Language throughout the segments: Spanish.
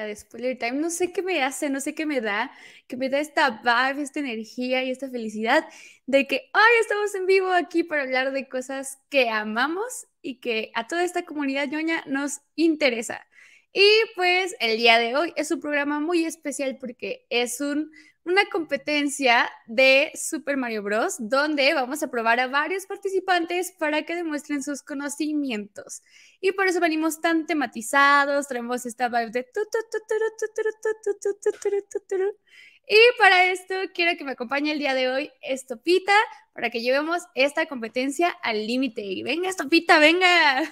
después de Spoiler Time, no sé qué me hace, no sé qué me da, que me da esta vibe, esta energía y esta felicidad de que hoy estamos en vivo aquí para hablar de cosas que amamos y que a toda esta comunidad ñoña nos interesa. Y pues el día de hoy es un programa muy especial porque es un una competencia de Super Mario Bros. donde vamos a probar a varios participantes para que demuestren sus conocimientos. Y por eso venimos tan tematizados, traemos esta vibe de... Y para esto quiero que me acompañe el día de hoy Estopita para que llevemos esta competencia al límite. Venga, Estopita, venga.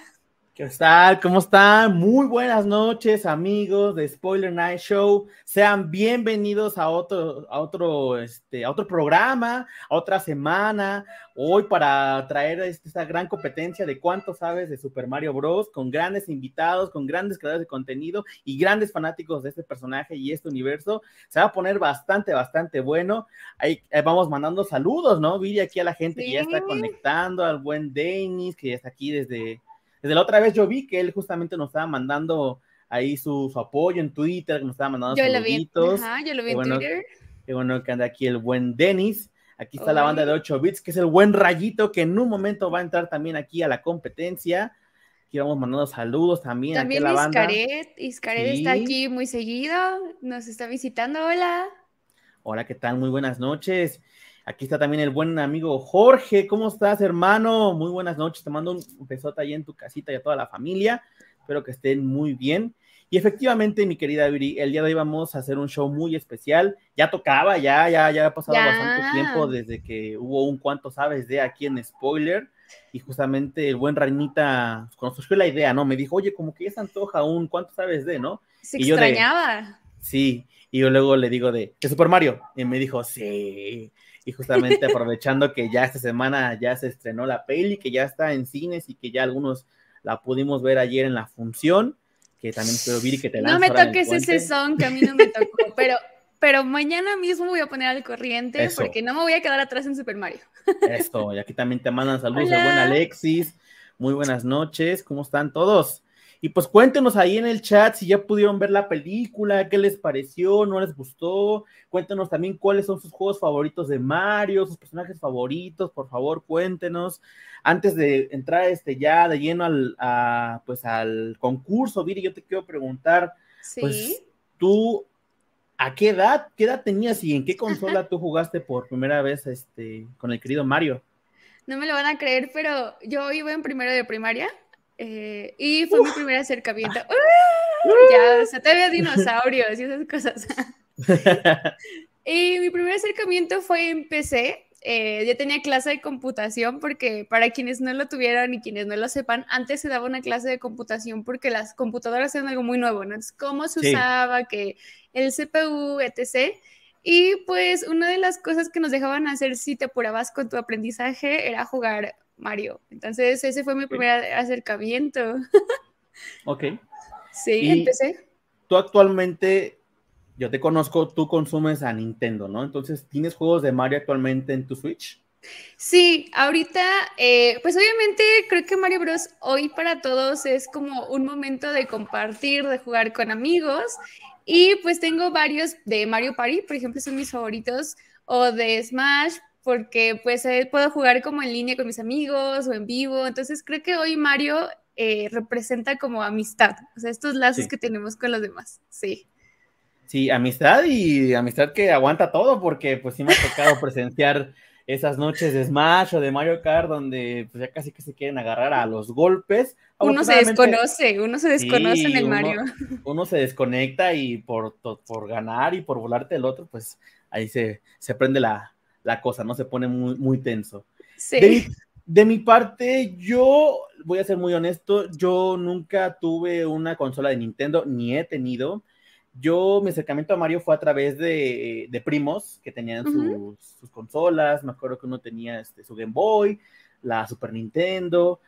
¿Qué tal? ¿Cómo están? Muy buenas noches, amigos de Spoiler Night Show. Sean bienvenidos a otro, a otro, este, a otro programa, a otra semana. Hoy para traer este, esta gran competencia de cuánto sabes de Super Mario Bros. con grandes invitados, con grandes creadores de contenido y grandes fanáticos de este personaje y este universo. Se va a poner bastante, bastante bueno. Ahí vamos mandando saludos, ¿no? Viri aquí a la gente que ya está conectando, al buen Denis que ya está aquí desde desde la otra vez yo vi que él justamente nos estaba mandando ahí su, apoyo en Twitter, nos estaba mandando yo Lo vi. Ajá, yo lo vi en Twitter. Qué bueno que anda aquí el buen Denis. Aquí está la banda de 8 bits, que es el buen rayito que en un momento va a entrar también aquí a la competencia. Aquí vamos mandando saludos también. También a la Iscaret, Iscaret está aquí muy seguido, nos está visitando. Hola. Hola, ¿qué tal? Muy buenas noches. Aquí está también el buen amigo Jorge. ¿Cómo estás, hermano? Muy buenas noches. Te mando un besote ahí en tu casita y a toda la familia. Espero que estén muy bien. Y efectivamente, mi querida Viri, el día de hoy vamos a hacer un show muy especial. Ya tocaba, ya, ya, ya ha pasado bastante tiempo desde que hubo un cuánto sabes de aquí en Spoiler. Y justamente el buen Rainita cuando la idea, ¿no? Me dijo, oye, como que ya se antoja un cuánto sabes de, ¿no? Se extrañaba. Yo sí, y yo luego le digo de, que Super Mario? Y me dijo, sí. Y justamente aprovechando que ya esta semana ya se estrenó la peli, que ya está en cines y que ya algunos la pudimos ver ayer en la función, que también espero vivir que te la No me toques ese son que a mí no me tocó, pero, pero mañana mismo voy a poner al corriente porque no me voy a quedar atrás en Super Mario. Esto, y aquí también te mandan saludos buen Alexis. Muy buenas noches, ¿cómo están todos? Y pues cuéntenos ahí en el chat si ya pudieron ver la película, qué les pareció, no les gustó. Cuéntenos también cuáles son sus juegos favoritos de Mario, sus personajes favoritos, por favor, cuéntenos. Antes de entrar este ya de lleno al, pues al concurso, Viri, yo te quiero preguntar, ¿Sí? Pues, tú, ¿a qué edad, qué edad tenías y en qué consola tú jugaste por primera vez este, con el querido Mario? No me lo van a creer, pero yo iba en primero de primaria eh, y fue mi primer acercamiento. Ah. ¡Ah! ya, o dinosaurios y esas cosas. y mi primer acercamiento fue en PC. Eh, ya tenía clase de computación porque para quienes no lo tuvieran y quienes no lo sepan, antes se daba una clase de computación porque las computadoras eran algo muy nuevo, ¿no? cómo se usaba, que el CPU, etc. Y pues una de las cosas que nos dejaban hacer si te apurabas con tu aprendizaje era jugar Mario. Entonces, ese fue mi primer acercamiento. Ok. Sí, empecé. Tú actualmente, yo te conozco, tú consumes a Nintendo, ¿no? Entonces, ¿tienes juegos de Mario actualmente en tu Switch? Sí, ahorita, eh, pues obviamente creo que Mario Bros. hoy para todos es como un momento de compartir, de jugar con amigos. Y pues tengo varios de Mario Party, por ejemplo, son mis favoritos, o de Smash, porque pues eh, puedo jugar como en línea con mis amigos o en vivo. Entonces creo que hoy Mario eh, representa como amistad, o sea, estos lazos que tenemos con los demás, sí. Sí, amistad y amistad que aguanta todo, porque pues sí me ha tocado presenciar esas noches de Smash o de Mario Kart donde pues ya casi que se quieren agarrar a los golpes. Uno se desconoce, uno se desconoce en el Mario. Uno se desconecta y por, por ganar y por volarte el otro, pues ahí se, se prende la, la cosa, ¿no? Se pone muy, tenso. Sí. De mi, parte, yo voy a ser muy honesto, yo nunca tuve una consola de Nintendo, ni he tenido. Yo, mi acercamiento a Mario fue a través de, primos que tenían sus, consolas. Me acuerdo que uno tenía este, su Game Boy, la Super Nintendo.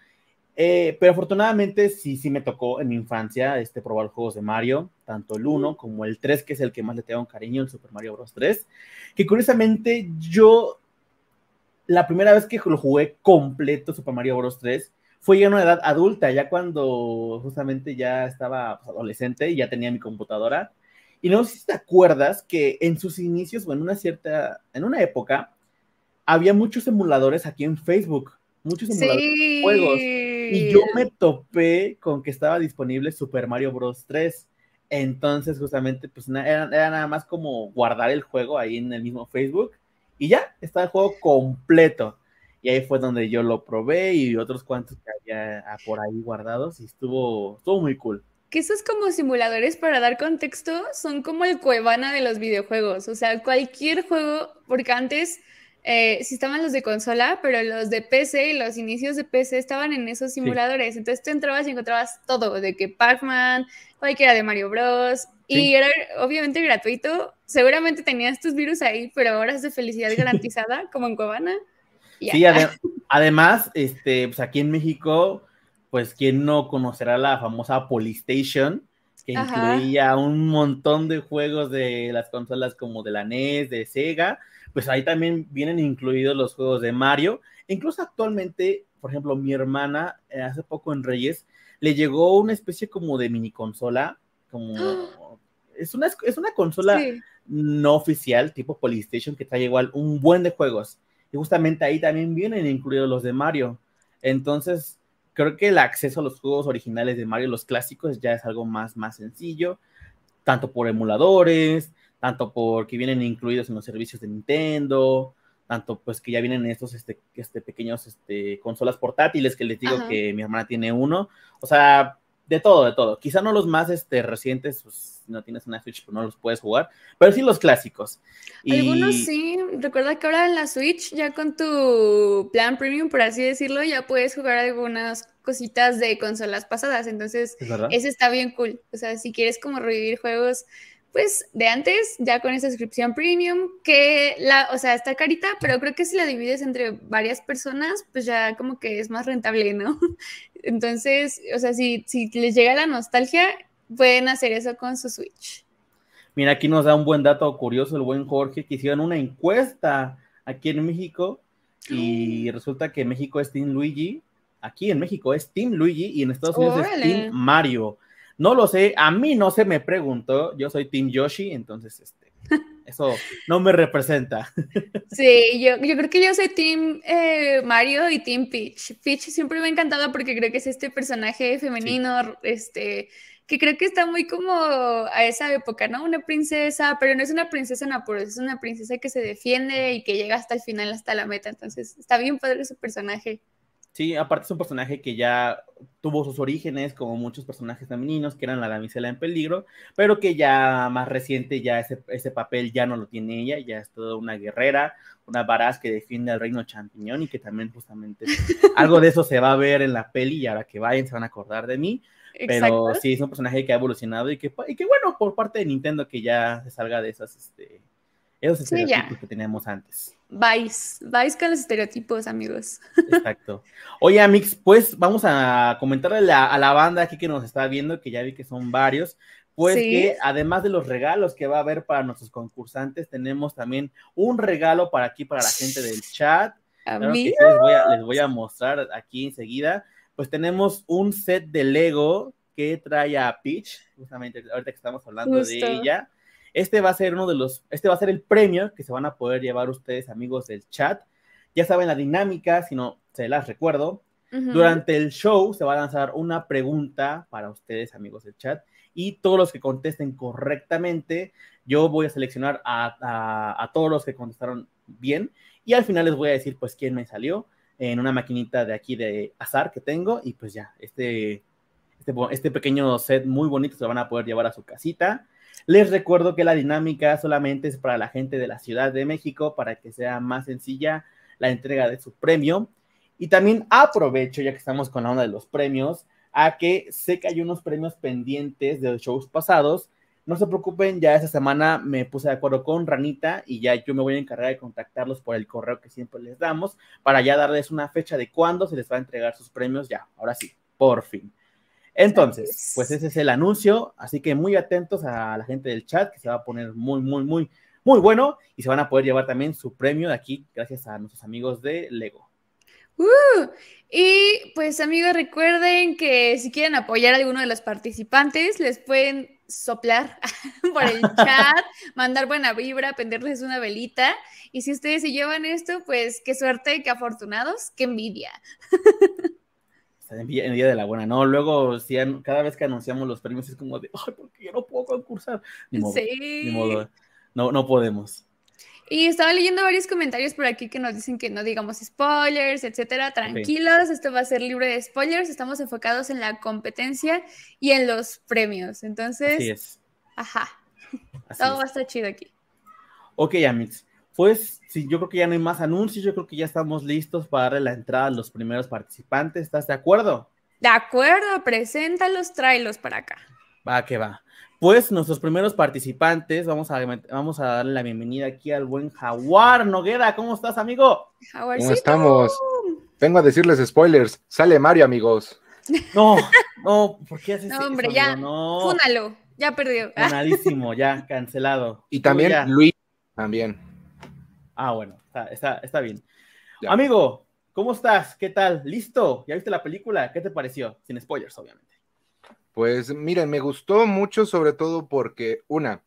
Eh, pero afortunadamente sí, sí me tocó en mi infancia este, probar juegos de Mario tanto el 1 como el 3, que es el que más le tengo cariño, el Super Mario Bros. 3, que curiosamente yo, la primera vez que lo jugué completo Super Mario Bros. 3, fue ya en una edad adulta, ya cuando justamente ya estaba pues, adolescente y ya tenía mi computadora. Y no sé si te acuerdas que en sus inicios o en una cierta, en una época, había muchos emuladores aquí en Facebook, muchos emuladores de juegos. Y yo me topé con que estaba disponible Super Mario Bros. 3. Entonces, justamente, pues era, nada más como guardar el juego ahí en el mismo Facebook y ya está el juego completo. Y ahí fue donde yo lo probé y otros cuantos que había ah, por ahí guardados y estuvo, estuvo muy cool. Que esos como simuladores para dar contexto son como el cuevana de los videojuegos. O sea, cualquier juego, porque antes eh, estaban los de consola, pero los de PC y los inicios de PC estaban en esos simuladores. Entonces tú entrabas y encontrabas todo, de que Pac-Man, cualquiera de Mario Bros. Y era obviamente gratuito. Seguramente tenías tus virus ahí, pero ahora es de felicidad garantizada, como en Cubana. sí, además, este, pues aquí en México, pues quién no conocerá la famosa Polystation, que incluía un montón de juegos de las consolas como de la NES, de Sega pues ahí también vienen incluidos los juegos de Mario. incluso actualmente, por ejemplo, mi hermana eh, hace poco en Reyes le llegó una especie como de mini consola, como es una, es una consola no oficial, tipo PlayStation, que trae igual un buen de juegos. Y justamente ahí también vienen incluidos los de Mario. Entonces, creo que el acceso a los juegos originales de Mario, los clásicos, ya es algo más, más sencillo, tanto por emuladores, tanto porque vienen incluidos en los servicios de Nintendo, tanto pues que ya vienen estos este, este pequeños este, consolas portátiles que les digo que mi hermana tiene uno, o sea, de todo, de todo. Quizá no los más este, recientes, pues, si no tienes una Switch, pues no los puedes jugar, pero sí los clásicos. Algunos sí, recuerda que ahora en la Switch, ya con tu plan premium, por así decirlo, ya puedes jugar algunas cositas de consolas pasadas, entonces ¿Es eso está bien cool. O sea, si quieres como revivir juegos pues de antes, ya con esa suscripción premium, que la, o sea, está carita, pero creo que si la divides entre varias personas, pues ya como que es más rentable, ¿no? Entonces, o sea, si, si les llega la nostalgia, pueden hacer eso con su Switch. Mira, aquí nos da un buen dato curioso el buen Jorge, que hicieron una encuesta aquí en México y resulta que México es Team Luigi, aquí en México es Team Luigi y en Estados Unidos es Team Mario. No lo sé, a mí no se me preguntó, yo soy Team Yoshi, entonces este, eso no me representa. Sí, yo, yo creo que yo soy Team eh, Mario y Team Peach. Peach siempre me ha encantado porque creo que es este personaje femenino, este, que creo que está muy como a esa época, ¿no? Una princesa, pero no es una princesa apuros, es una princesa que se defiende y que llega hasta el final, hasta la meta. Entonces, está bien padre su personaje. Sí, aparte es un personaje que ya tuvo sus orígenes, como muchos personajes femeninos, que eran la damisela en peligro, pero que ya más reciente, ya ese, ese papel ya no lo tiene ella, ya es toda una guerrera, una varaz que defiende al reino champiñón y que también justamente algo de eso se va a ver en la peli y ahora que vayan se van a acordar de mí. Pero sí, es un personaje que ha evolucionado y que, y bueno, por parte de Nintendo que ya se salga de esas, este, esos estereotipos que teníamos antes. Vais, vais con los estereotipos, amigos. Exacto. Oye, Mix, pues vamos a comentarle a la banda aquí que nos está viendo, que ya vi que son varios, pues que además de los regalos que va a haber para nuestros concursantes, tenemos también un regalo para aquí, para la gente del chat. Claro que les, voy a, mostrar aquí enseguida. Pues tenemos un set de Lego que trae a Peach, justamente ahorita que estamos hablando de ella. Este va a ser uno de los, este va a ser el premio que se van a poder llevar ustedes, amigos del chat. Ya saben la dinámica, si no se las recuerdo. Durante el show se va a lanzar una pregunta para ustedes, amigos del chat, y todos los que contesten correctamente, yo voy a seleccionar a, todos los que contestaron bien, y al final les voy a decir, pues, quién me salió en una maquinita de aquí de azar que tengo, y pues ya, este, este, este pequeño set muy bonito se lo van a poder llevar a su casita. Les recuerdo que la dinámica solamente es para la gente de la Ciudad de México para que sea más sencilla la entrega de su premio. Y también aprovecho, ya que estamos con la onda de los premios, a que sé que hay unos premios pendientes de los shows pasados. No se preocupen, ya esta semana me puse de acuerdo con Ranita y ya yo me voy a encargar de contactarlos por el correo que siempre les damos para ya darles una fecha de cuándo se les va a entregar sus premios ya. Ahora sí, por fin. Entonces, pues ese es el anuncio, así que muy atentos a la gente del chat que se va a poner muy, muy, muy, muy bueno y se van a poder llevar también su premio de aquí gracias a nuestros amigos de Lego. Uh, y pues amigos, recuerden que si quieren apoyar a alguno de los participantes, les pueden soplar por el chat, mandar buena vibra, prenderles una velita. Y si ustedes se llevan esto, pues qué suerte, qué afortunados, qué envidia. en día, de la buena, ¿no? Luego, cada vez que anunciamos los premios es como de, ay, porque yo no puedo concursar. Ni modo, eh. no, no podemos. Y estaba leyendo varios comentarios por aquí que nos dicen que no digamos spoilers, etcétera. Tranquilos, esto va a ser libre de spoilers. Estamos enfocados en la competencia y en los premios. Entonces, ajá. todo va a estar chido aquí. Ok, Amix pues sí, yo creo que ya no hay más anuncios, yo creo que ya estamos listos para darle la entrada a los primeros participantes. ¿Estás de acuerdo? De acuerdo, Presenta, preséntalos, tráelos para acá. Va que va. Pues nuestros primeros participantes, vamos a, vamos a darle la bienvenida aquí al buen Jaguar Noguera. ¿Cómo estás, amigo? ¿Cómo estamos? Vengo a decirles spoilers. Sale Mario, amigos. No, no, ¿por qué haces no, Hombre, ya, no. fúnalo, ya perdió. Ganadísimo, ya, cancelado. Y también Luis, también. Ah, bueno, está, está, bien. Amigo, ¿cómo estás? ¿Qué tal? ¿Listo? ¿Ya viste la película? ¿Qué te pareció? Sin spoilers, obviamente. Pues miren, me gustó mucho, sobre todo porque, una,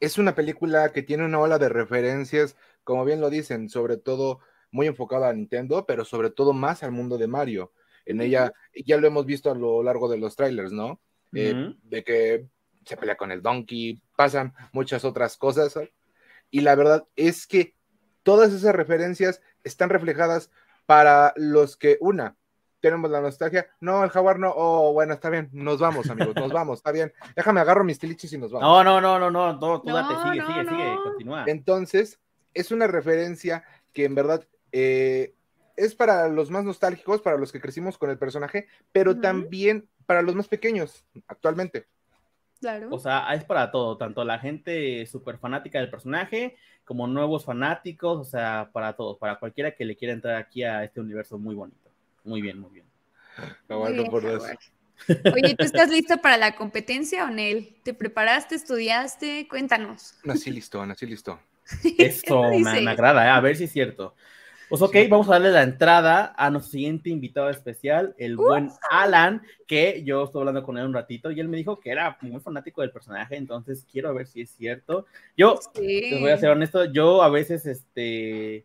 es una película que tiene una ola de referencias, como bien lo dicen, sobre todo muy enfocada a Nintendo, pero sobre todo más al mundo de Mario. En ella, ya lo hemos visto a lo largo de los trailers, ¿no? Eh, de que se pelea con el Donkey, pasan muchas otras cosas. Y la verdad es que todas esas referencias están reflejadas para los que, una, tenemos la nostalgia. No, el jaguar no. Oh, bueno, está bien. Nos vamos, amigos. Nos vamos. Está bien. Déjame agarro mis tiliches y nos vamos. No, no, no, no, no. tú date. Sigue, sigue, sigue. Continúa. Entonces, es una referencia que en verdad eh, es para los más nostálgicos, para los que crecimos con el personaje, pero también para los más pequeños actualmente. O sea, es para todo, tanto la gente súper fanática del personaje como nuevos fanáticos, o sea, para todos, para cualquiera que le quiera entrar aquí a este universo muy bonito. Muy bien, muy bien. por eso. Oye, ¿tú estás listo para la competencia, Onel? ¿Te preparaste, estudiaste? Cuéntanos. Nací listo, nací listo. Esto me, agrada, ¿eh? a ver si es cierto. Pues ok, vamos a darle la entrada a nuestro siguiente invitado especial, el uh. buen Alan, que yo estuve hablando con él un ratito y él me dijo que era muy fanático del personaje, entonces quiero ver si es cierto. Yo, les voy a ser honesto, yo a veces este,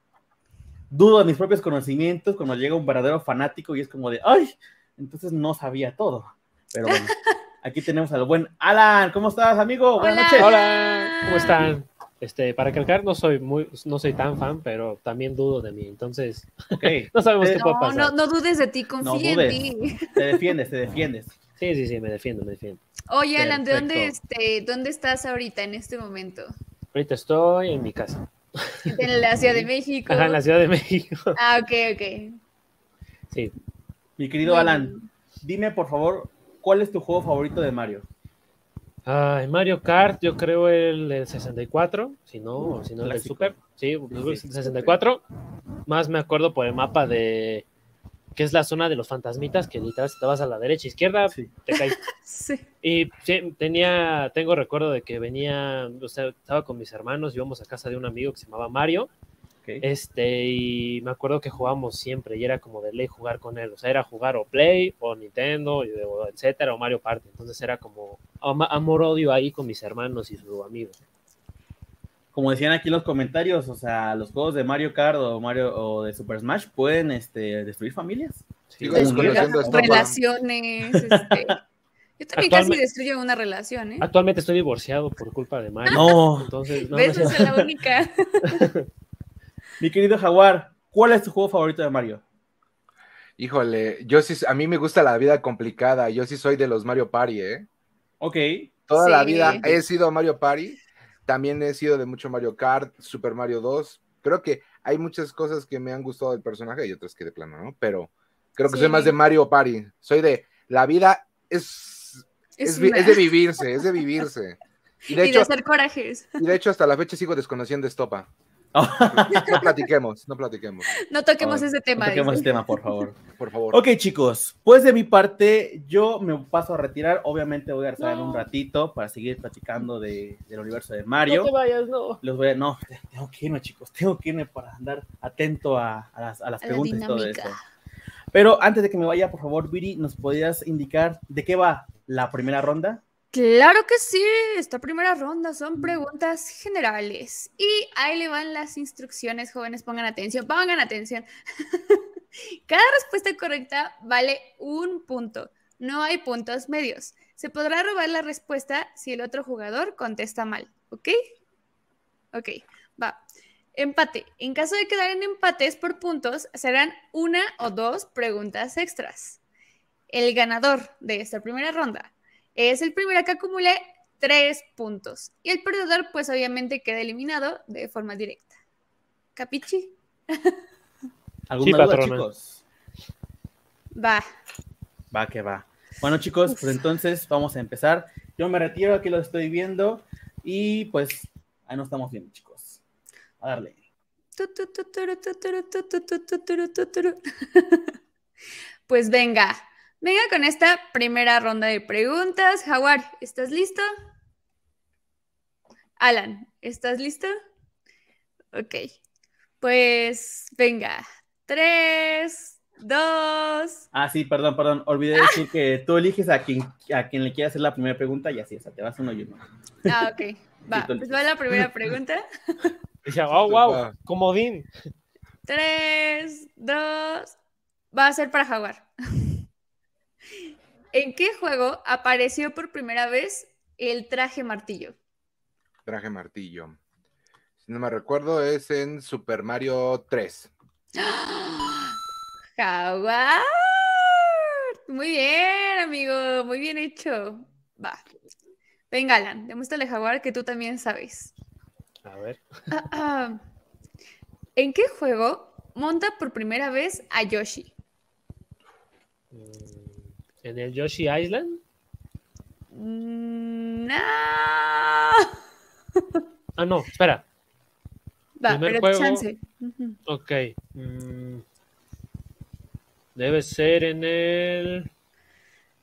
dudo de mis propios conocimientos cuando llega un verdadero fanático y es como de, ay, entonces no sabía todo. Pero bueno, aquí tenemos al buen Alan, ¿cómo estás, amigo? Buenas noches. Hola, ¿cómo están? Este, para calcar no soy muy, no soy tan fan, pero también dudo de mí. Entonces, no sabemos eh, qué no, puede pasar. No, no dudes de ti, confía en ti. Te defiendes, te defiendes. Sí, sí, sí, me defiendo, me defiendo. Oye, Alan, ¿de dónde, este, dónde estás ahorita en este momento? Ahorita estoy en mi casa. En la Ciudad de México. Ajá, en la Ciudad de México. Ah, ok, ok. Sí. Mi querido Alan, dime por favor, ¿cuál es tu juego favorito de Mario? Ay, ah, Mario Kart, yo creo el, 64, si no, uh, si no el Super. Sí, el 64. Más me acuerdo por el mapa de que es la zona de los fantasmitas, que literal si te vas a la derecha, izquierda, te caes. sí. Y tenía, tengo recuerdo de que venía, o sea, estaba con mis hermanos, íbamos a casa de un amigo que se llamaba Mario, este, y me acuerdo que jugábamos siempre y era como de ley jugar con él. O sea, era jugar o Play o Nintendo, etcétera, o Mario Party. Entonces era como amor-odio ahí con mis hermanos y sus amigos. Como decían aquí en los comentarios, o sea, los juegos de Mario Kart o Mario o de Super Smash pueden este, destruir familias. Sí, destruir pues, relaciones. Este. Yo también casi destruyo una relación, ¿eh? Actualmente estoy divorciado por culpa de Mario. No. Entonces, no, es la única. Mi querido Jaguar, ¿cuál es tu juego favorito de Mario? Híjole, yo sí, a mí me gusta la vida complicada. Yo sí soy de los Mario Party, ¿eh? Ok. Toda la vida he sido Mario Party. También he sido de mucho Mario Kart, Super Mario 2. Creo que hay muchas cosas que me han gustado del personaje y otras que de plano, ¿no? Pero creo que soy más de Mario Party. Soy de la vida es, es, de vivirse, es de vivirse. Y de, hecho, de hacer corajes. Y de hecho, hasta la fecha sigo desconociendo Estopa. no platiquemos, no platiquemos. No toquemos ese tema. No toquemos ese tema, por favor. Por favor. Ok, chicos, pues de mi parte, yo me paso a retirar. Obviamente voy a estar en un ratito para seguir platicando de, del universo de Mario. No te vayas, no. Los voy a, no, tengo que irme, chicos. Tengo que irme para andar atento a, a las, preguntas y todo eso. Pero antes de que me vaya, por favor, Viri, ¿nos podías indicar de qué va la primera ronda? Claro que sí, esta primera ronda son mm. preguntas generales. Y ahí le van las instrucciones, jóvenes, pongan atención, pongan atención. Cada respuesta correcta vale un punto, no hay puntos medios. Se podrá robar la respuesta si el otro jugador contesta mal, ¿ok? Ok, va. Empate. En caso de quedar en empates por puntos, serán una o dos preguntas extras. El ganador de esta primera ronda es el primero que acumule tres puntos. Y el perdedor, pues obviamente queda eliminado de forma directa. ¿Capichi? ¿Alguna sí, chicos? Va. Va que va. Bueno, chicos, pues entonces vamos a empezar. Yo me retiro, aquí lo estoy viendo. Y pues ahí nos estamos viendo, chicos. A darle. Pues venga. Venga con esta primera ronda de preguntas. Jaguar, ¿estás listo? Alan, ¿estás listo? Ok, pues venga. Tres, dos. Ah, sí, perdón, perdón. Olvidé ah. decir que tú eliges a quien, a quien le quiera hacer la primera pregunta y así, o sea, te vas uno y uno. Ah, ok. Va, pues va la primera pregunta. Dice, oh, wow, comodín. Tres, dos. Va a ser para Jaguar. ¿En qué juego apareció por primera vez el traje martillo? Traje martillo. Si no me recuerdo, es en Super Mario 3. ¡Ah! Muy bien, amigo. Muy bien hecho. Va. Venga, Alan, demuéstrale Jaguar que tú también sabes. A ver. Ah, ah. ¿En qué juego monta por primera vez a Yoshi? Mm. ¿En el Yoshi Island? Mm, no. Ah, no, espera. Va, pero juego. chance. Ok. Mm. Debe ser en el.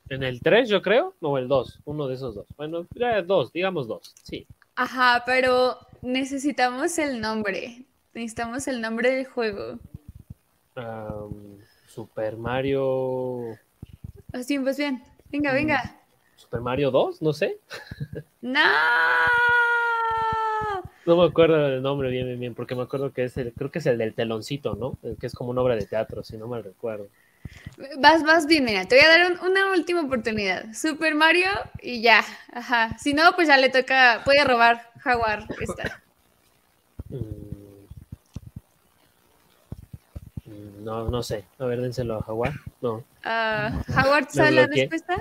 En el 3, yo creo, No, el 2, uno de esos dos. Bueno, dos, digamos dos, sí. Ajá, pero necesitamos el nombre. Necesitamos el nombre del juego. Super Mario. Así, pues bien. Venga, mm. venga. Super Mario 2, no sé. ¡No! No me acuerdo del nombre bien, bien, bien, porque me acuerdo que es el, creo que es el del teloncito, ¿no? El que es como una obra de teatro, si no mal recuerdo. Vas, vas bien, mira, te voy a dar una última oportunidad. Super Mario y ya, ajá. Si no, pues ya le toca, puede robar Jaguar está mm. no, no sé. A ver, dénselo a Jaguar. No. Ah, ¿Jaguar la respuesta?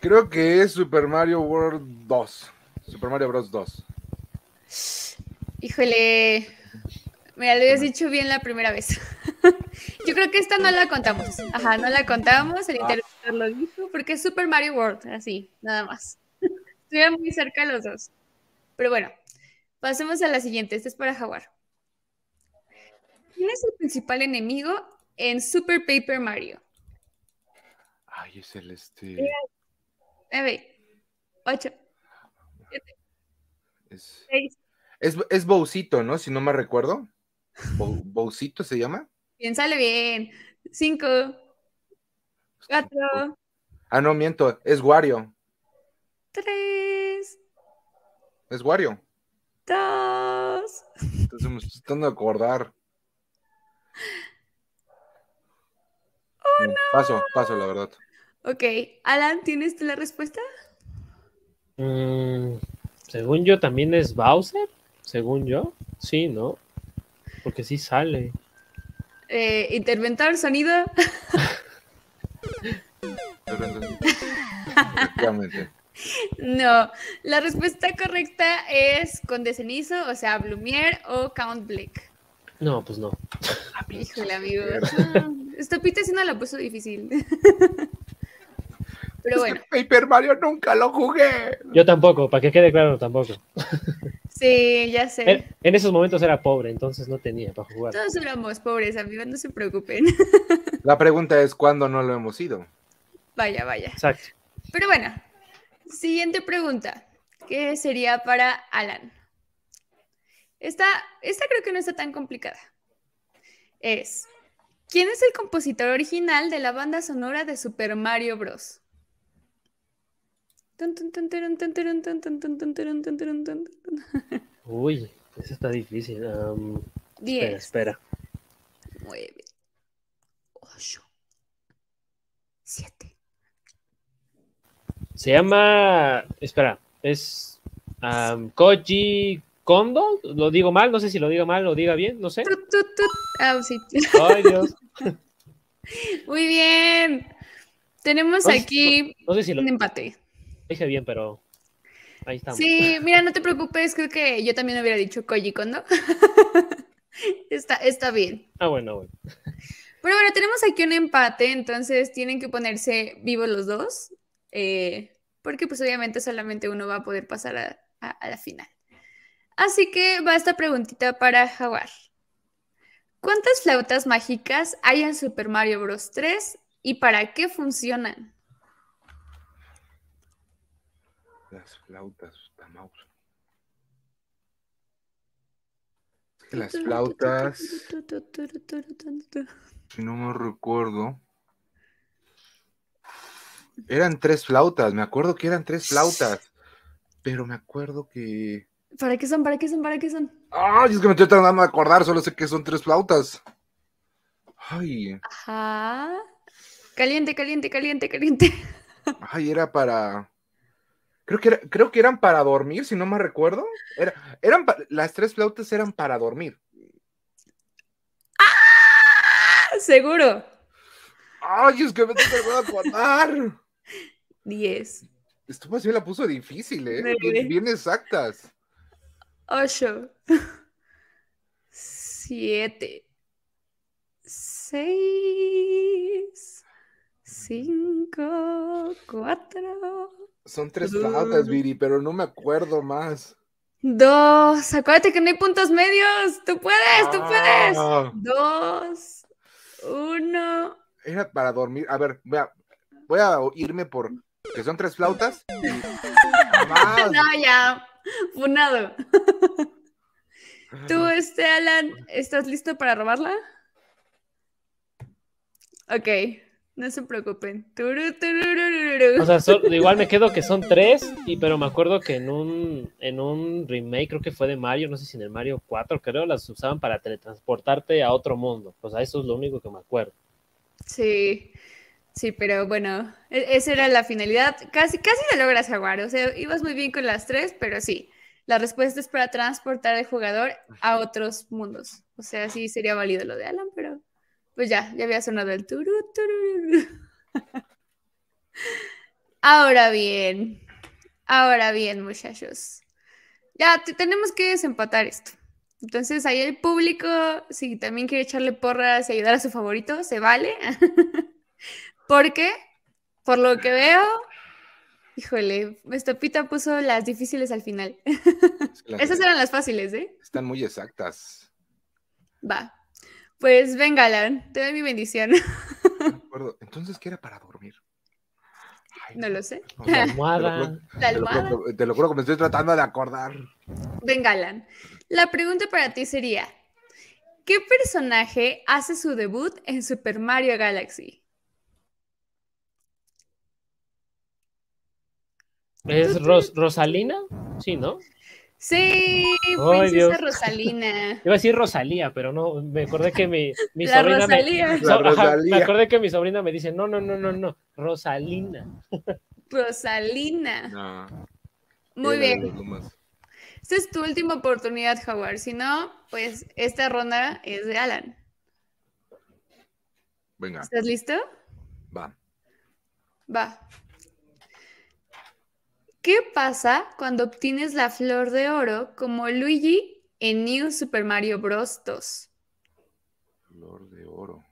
Creo que es Super Mario World 2. Super Mario Bros. 2. Híjole. Mira, lo habías dicho bien la primera vez. Yo creo que esta no la contamos. Ajá, no la contamos. El entrevistador ah. lo dijo porque es Super Mario World, así, nada más. Estuvieron muy cerca los dos. Pero bueno, pasemos a la siguiente. Esta es para Jaguar. ¿Quién es el principal enemigo en Super Paper Mario? Ay, es el este. 9, 8, es... Bousito, Es, es ¿no? Si no me recuerdo. ¿Bousito se llama? Bien, sale bien. 5, 4. Ah, no, miento. Es Wario. 3. Es Wario. 2. Entonces me estoy tratando de acordar. Oh, mm, paso, paso, la verdad. Ok, Alan, ¿tienes la respuesta? Mm, según yo, también es Bowser, según yo. Sí, ¿no? Porque sí sale. Eh, Interventor, sonido. no, la respuesta correcta es Conde Cenizo, o sea, Blumier o Count Blake. No, pues no. Híjole, amigo. Esto pita si la puso difícil. Pero bueno. Es Mario nunca lo jugué. Yo tampoco, para que quede claro, tampoco. Sí, ya sé. En, esos momentos era pobre, entonces no tenía para jugar. Todos éramos pobres, amigos, no se preocupen. La pregunta es: ¿cuándo no lo hemos ido? Vaya, vaya. Exacto. Pero bueno, siguiente pregunta, ¿Qué sería para Alan. Esta, esta creo que no está tan complicada. Es, ¿quién es el compositor original de la banda sonora de Super Mario Bros? Uy, eso está difícil. Diez. Espera, espera. Nueve. Ocho. Siete. Se llama. Espera, es. Koji Condo, lo digo mal, no sé si lo digo mal o diga bien, no sé. Ah, sí. Muy bien. Tenemos aquí un empate. Dije bien, pero ahí estamos. Sí, mira, no te preocupes, creo que yo también hubiera dicho Koji Kondo. está, está bien. Ah, bueno, bueno. Pero bueno, tenemos aquí un empate, entonces tienen que ponerse vivos los dos, eh, porque pues obviamente solamente uno va a poder pasar a la final. Así que va esta preguntita para Jaguar. ¿Cuántas flautas mágicas hay en Super Mario Bros. 3 y para qué funcionan? Las flautas, Las flautas. Si no me recuerdo. Eran tres flautas, me acuerdo que eran tres flautas. Pero me acuerdo que ¿Para qué son? ¿Para qué son? ¿Para qué son? Ay, es que me estoy tratando de acordar, solo sé que son tres flautas. Ay. Ajá. Caliente, caliente, caliente, caliente. Ay, era para. Creo que, creo que eran para dormir, si no me recuerdo. eran Las tres flautas eran para dormir. ¡Ah! Seguro. Ay, es que me estoy tratando de acordar. Diez. Esto así, me la puso difícil, ¿eh? bien exactas. Ocho, siete, seis, cinco, cuatro. Son tres flautas, Viri, pero no me acuerdo más. Dos, acuérdate que no hay puntos medios. Tú puedes, tú puedes. Ah. Dos, uno. Era para dormir. A ver, voy a, voy a irme por que son tres flautas. no, ya. Funado. Tú, este Alan, ¿estás listo para robarla? Ok, no se preocupen. o sea, igual me quedo que son tres, y, pero me acuerdo que en un, en un remake, creo que fue de Mario, no sé si en el Mario 4, creo, las usaban para teletransportarte a otro mundo. O sea, eso es lo único que me acuerdo. Sí. Sí, pero bueno, e-, esa era la finalidad. Casi, casi lo logras, Jaguar. O sea, ibas muy bien con las tres, pero sí. La respuesta es para transportar el jugador a otros mundos. O sea, sí sería válido lo de Alan, pero pues ya, ya había sonado el turu, turu. Ahora bien, ahora bien, muchachos. Ya tenemos que desempatar esto. Entonces, ahí el público, si también quiere echarle porras y ayudar a su favorito, se vale. Porque, por lo que veo, híjole, Estopita puso las difíciles al final. Esas eran las fáciles, ¿eh? Están muy exactas. Va. Pues venga, Alan, te doy mi bendición. acuerdo. Entonces, ¿qué era para dormir? no, lo sé. la almohada. Te lo, juro, te lo juro que me estoy tratando de acordar. Venga, Alan. La pregunta para ti sería: ¿Qué personaje hace su debut en Super Mario Galaxy? ¿Es Rosalina? Sí, ¿no? Sí, Rosalina. Iba a decir Rosalía, pero no, me acordé que mi, sobrina me. me acordé que mi sobrina me dice, no, no, no, no, no. Rosalina. Rosalina. Muy bien. Esta es tu última oportunidad, Howard. Si no, pues esta ronda es de Alan. Venga. ¿Estás listo? Va. Va. ¿Qué pasa cuando obtienes la flor de oro como Luigi en New Super Mario Bros. 2? Flor de oro.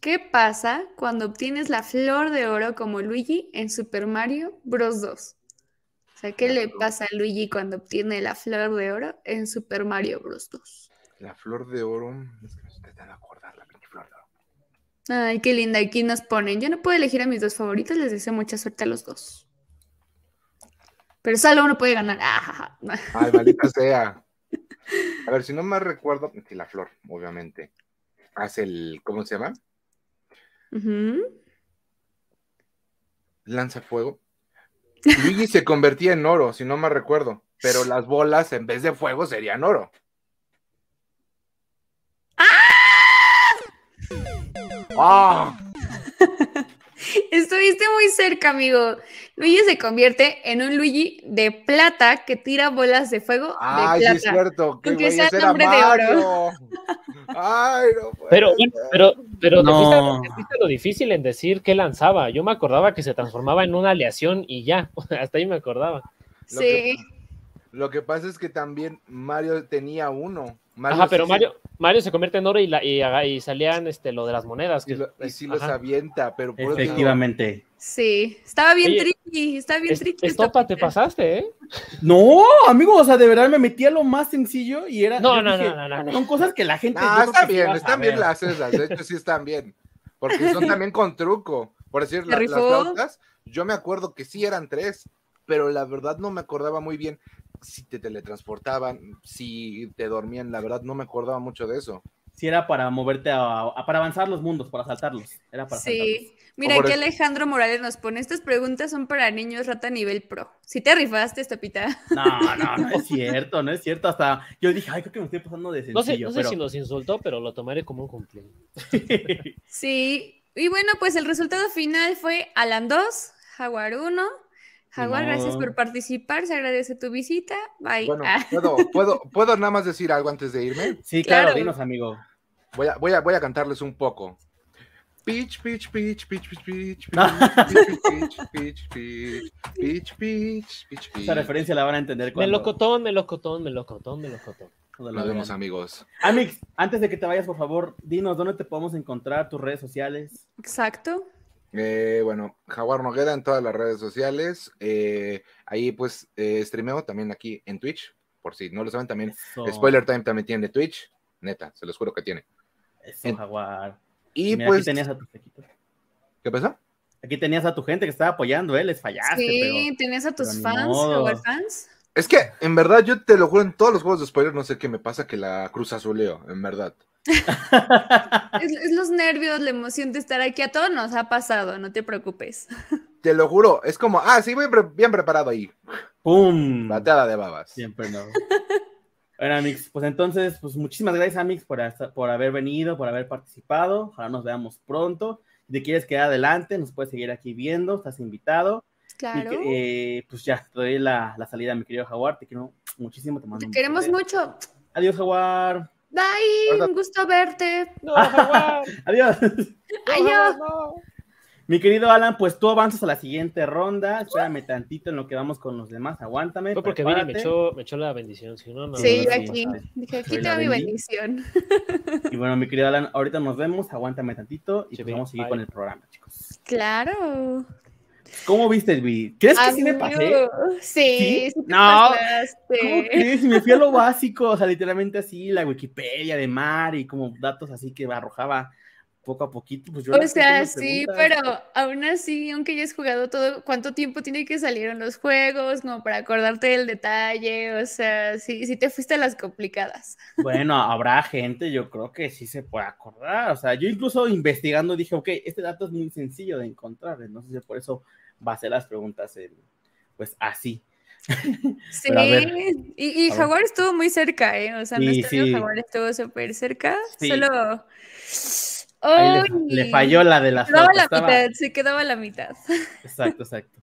¿Qué pasa cuando obtienes la flor de oro como Luigi en Super Mario Bros. 2? O sea, ¿qué le pasa a Luigi cuando obtiene la flor de oro en Super Mario Bros. 2? La flor de oro, es que no se Ay, qué linda. Aquí nos ponen. Yo no puedo elegir a mis dos favoritos. Les deseo mucha suerte a los dos. Pero solo uno puede ganar. Ah, Ay, maldita sea. A ver, si no más recuerdo, la flor, obviamente. Hace el. ¿Cómo se llama? Lanza fuego. Luigi se convertía en oro, si no más recuerdo. Pero las bolas en vez de fuego serían oro. Estuviste muy cerca, amigo. Luigi se convierte en un Luigi de plata que tira bolas de fuego. Ay, de cierto. nombre de oro. Ay, no pero, pero, pero, lo difícil en decir qué lanzaba. Yo me acordaba que se transformaba en una aleación y ya. Hasta ahí me acordaba. sí. lo que pasa es que también Mario tenía uno ajá, pero Mario, Mario se convierte en oro y, la, y, salían este, lo de las monedas. y, sí avienta, pero por Efectivamente. Sí, estaba bien tricky, bien tricky. Estopa, te pasaste, ¿eh? No, amigo, o sea, de verdad me metí a lo más sencillo y era. No, no, no, no, no, Son cosas que la gente. No, está bien, están bien las esas, de hecho sí están bien. Porque son también con truco. Por decir, las flautas, yo me acuerdo que sí eran tres, pero la verdad no me acordaba muy bien si te teletransportaban, si te dormían, la verdad no me acordaba mucho de eso. Si era para moverte a, para avanzar los mundos, para saltarlos. Era para sí, mira, aquí Alejandro Morales nos pone, estas preguntas son para niños rata nivel pro. Si te rifaste, Estopita. No, no, no es cierto, no es cierto. Hasta yo dije, ay, creo que me estoy pasando de sencillo. No sé, si los insultó, pero lo tomaré como un cumplido sí, y bueno, pues el resultado final fue Alan 2, Jaguar 1, Jaguar, gracias por participar, se agradece tu visita. Bye. puedo, ¿puedo nada más decir algo antes de irme? Sí, claro, dinos, amigo. Voy a, voy, a, voy a cantarles un poco. Peach, peach, peach, peach, peach, peach, peach, peach, peach, peach, peach, peach, Esa referencia la van a entender cuando... Melocotón, melocotón, melocotón, melocotón. Nos vemos, amigos. Amix, antes de que te vayas, por favor, dinos dónde te podemos encontrar, tus redes sociales. Exacto. Eh, bueno, Jaguar queda en todas las redes sociales. Eh, ahí pues eh, streameo también aquí en Twitch, por si no lo saben también. Spoiler Time también tiene Twitch. Neta, se los juro que tiene. Eso, Jaguar. Y pues... Aquí tenías a tu ¿Qué pasó? Aquí tenías a tu gente que estaba apoyando, ¿eh? Les fallaste. Sí, tenías a tus fans, Jaguar fans. Es que, en verdad, yo te lo juro, en todos los juegos de spoiler no sé qué me pasa que la cruz azuleo, en verdad. es, los nervios, la emoción de estar aquí. A todos nos ha pasado, no te preocupes. Te lo juro, es como, ah, sí, bien preparado ahí. ¡Pum! Bateada de babas. Siempre no. bueno, Amix, pues entonces, pues muchísimas gracias, Amix, por, por haber venido, por haber participado. Ojalá nos veamos pronto. Si te quieres quedar adelante, nos puedes seguir aquí viendo, estás invitado. Claro. Eh, pues ya, te doy la, salida, mi querido Jaguar. Te quiero muchísimo, te Te queremos mucho. Adiós, Jaguar. Bye, un gusto verte. Adiós. Adiós. Mi querido Alan, pues tú avanzas a la siguiente ronda. Espérame tantito en lo que vamos con los demás. Aguántame. Fue porque vine me echó, la bendición. sí, aquí. Dije, aquí tengo mi bendición. Y bueno, mi querido Alan, ahorita nos vemos. Aguántame tantito y vamos seguir con el programa, chicos. Claro. ¿Cómo viste, video? ¿Crees que sí me pasé? Sí, ¿Sí? sí no. Pasaste. ¿Cómo Me fui a lo básico, o sea, literalmente así, la Wikipedia de Mar y como datos así que arrojaba poco a poquito. Pues yo o sea, sí, pero aún así, aunque ya hayas jugado todo, ¿cuánto tiempo tiene que salir los juegos? Como para acordarte del detalle, o sea, sí, sí te fuiste a las complicadas. Bueno, habrá gente, yo creo que sí se puede acordar, o sea, yo incluso investigando dije, ok, este dato es muy sencillo de encontrar, no sé si por eso va a ser las preguntas, pues así. Sí, y, Jaguar estuvo muy cerca, ¿eh? O sea, no estuvo Jaguar estuvo súper cerca, solo le, falló la de la quedaba mitad, se quedaba la mitad. Exacto, exacto.